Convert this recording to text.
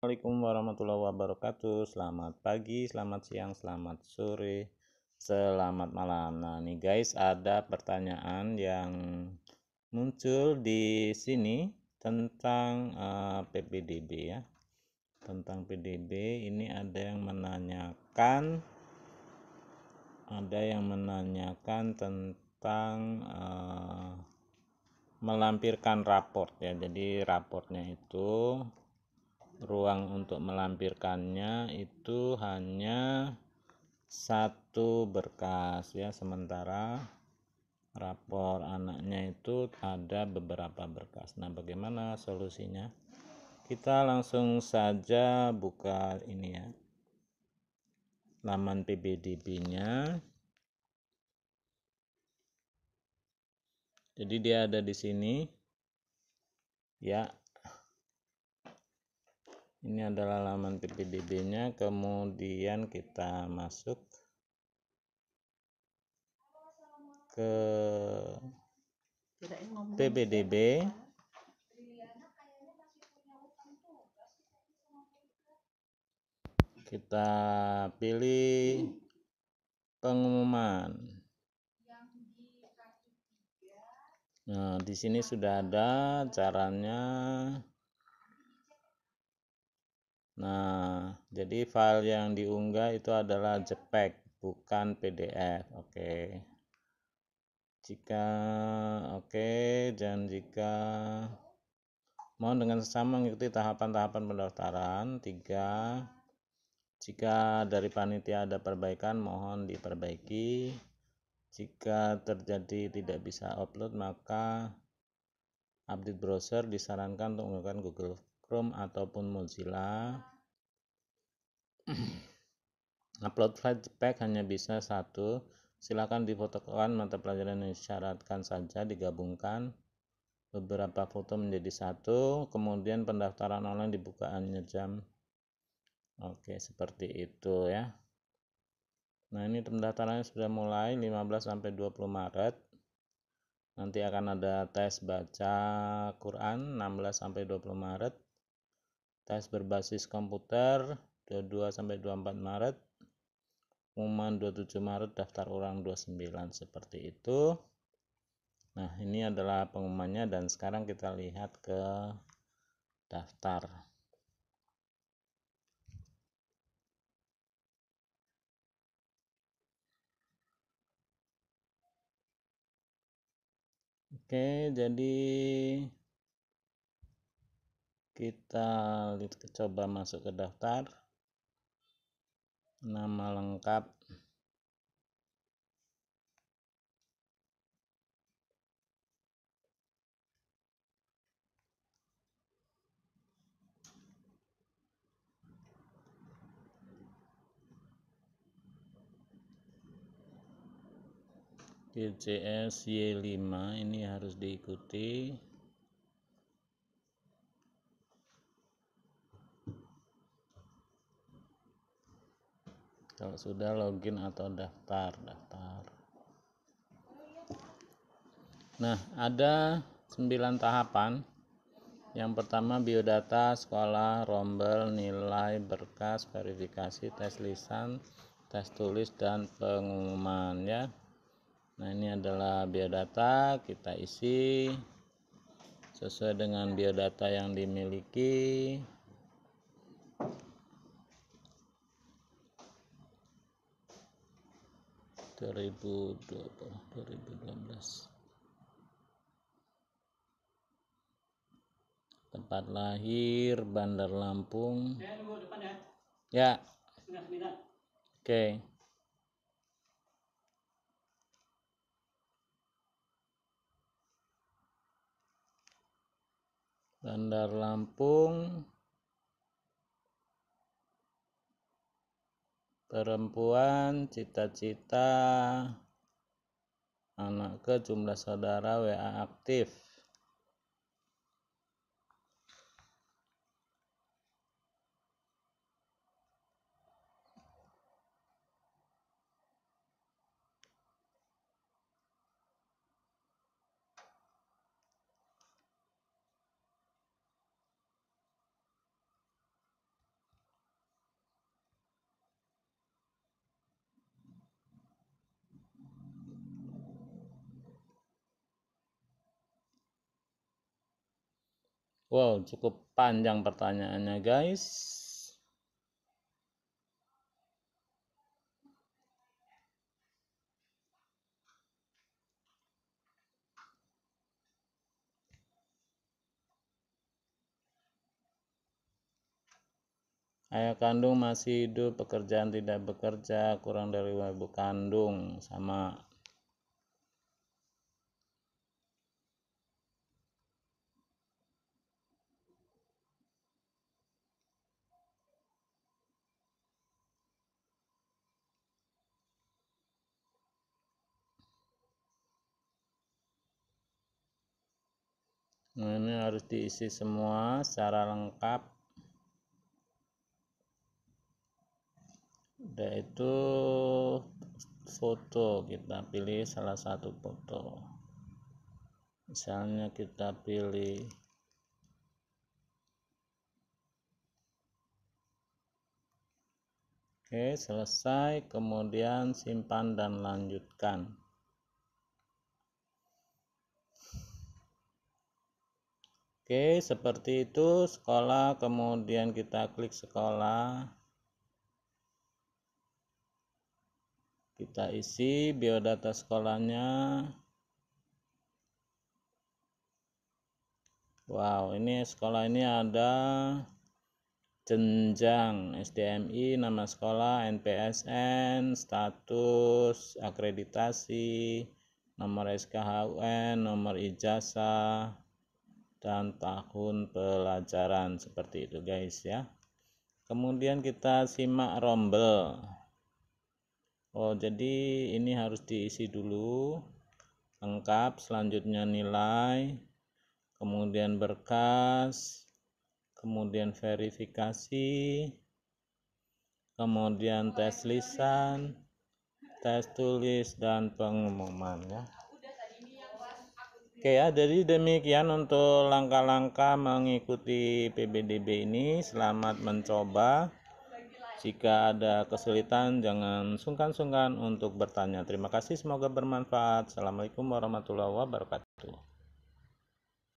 Assalamualaikum warahmatullahi wabarakatuh Selamat pagi, selamat siang, selamat sore Selamat malam Nah nih guys ada pertanyaan yang muncul di sini Tentang uh, eh, PPDB ya Tentang PDB ini ada yang menanyakan Ada yang menanyakan tentang uh, Melampirkan raport ya Jadi raportnya itu ruang untuk melampirkannya itu hanya satu berkas ya sementara rapor anaknya itu ada beberapa berkas nah bagaimana solusinya kita langsung saja buka ini ya laman PBDB nya jadi dia ada di sini ya ini adalah laman PPDB nya kemudian kita masuk ke PPDB kita pilih pengumuman nah di sini sudah ada caranya Nah, jadi file yang diunggah itu adalah JPEG, bukan PDF. Oke. Okay. Jika oke okay, dan jika mohon dengan sesama mengikuti tahapan-tahapan pendaftaran tiga, jika dari panitia ada perbaikan mohon diperbaiki jika terjadi tidak bisa upload maka update browser disarankan untuk menggunakan Google Chrome ataupun Mozilla Mm-hmm. upload flight pack hanya bisa satu silakan difotokan mata pelajaran yang disyaratkan saja digabungkan beberapa foto menjadi satu kemudian pendaftaran online dibukaannya jam oke seperti itu ya nah ini pendaftarannya sudah mulai 15 sampai 20 Maret nanti akan ada tes baca Quran 16 sampai 20 Maret tes berbasis komputer 22 sampai 24 Maret pengumuman 27 Maret daftar orang 29 seperti itu nah ini adalah pengumumannya dan sekarang kita lihat ke daftar Oke, jadi kita coba masuk ke daftar nama lengkap PCS Y5 ini harus diikuti sudah login atau daftar daftar nah ada 9 tahapan yang pertama biodata sekolah rombel nilai berkas verifikasi tes lisan tes tulis dan pengumuman ya nah ini adalah biodata kita isi sesuai dengan biodata yang dimiliki 2020 2012 tempat lahir Bandar Lampung Saya eh, tunggu depan ya ya oke okay. Bandar Lampung perempuan cita-cita anak ke jumlah saudara WA aktif Wow, cukup panjang pertanyaannya, guys. Ayah kandung masih hidup, pekerjaan tidak bekerja, kurang dari ibu kandung, sama ini harus diisi semua secara lengkap udah itu foto kita pilih salah satu foto misalnya kita pilih Oke, selesai. Kemudian simpan dan lanjutkan. Oke, seperti itu sekolah, kemudian kita klik sekolah. Kita isi biodata sekolahnya. Wow, ini sekolah ini ada jenjang SDMI, nama sekolah, NPSN, status, akreditasi, nomor SKHUN, nomor ijazah, dan tahun pelajaran seperti itu guys ya kemudian kita simak rombel Oh jadi ini harus diisi dulu lengkap selanjutnya nilai kemudian berkas kemudian verifikasi kemudian tes lisan tes tulis dan pengumuman ya Oke ya, jadi demikian untuk langkah-langkah mengikuti PBDB ini. Selamat mencoba. Jika ada kesulitan, jangan sungkan-sungkan untuk bertanya. Terima kasih, semoga bermanfaat. Assalamualaikum warahmatullahi wabarakatuh.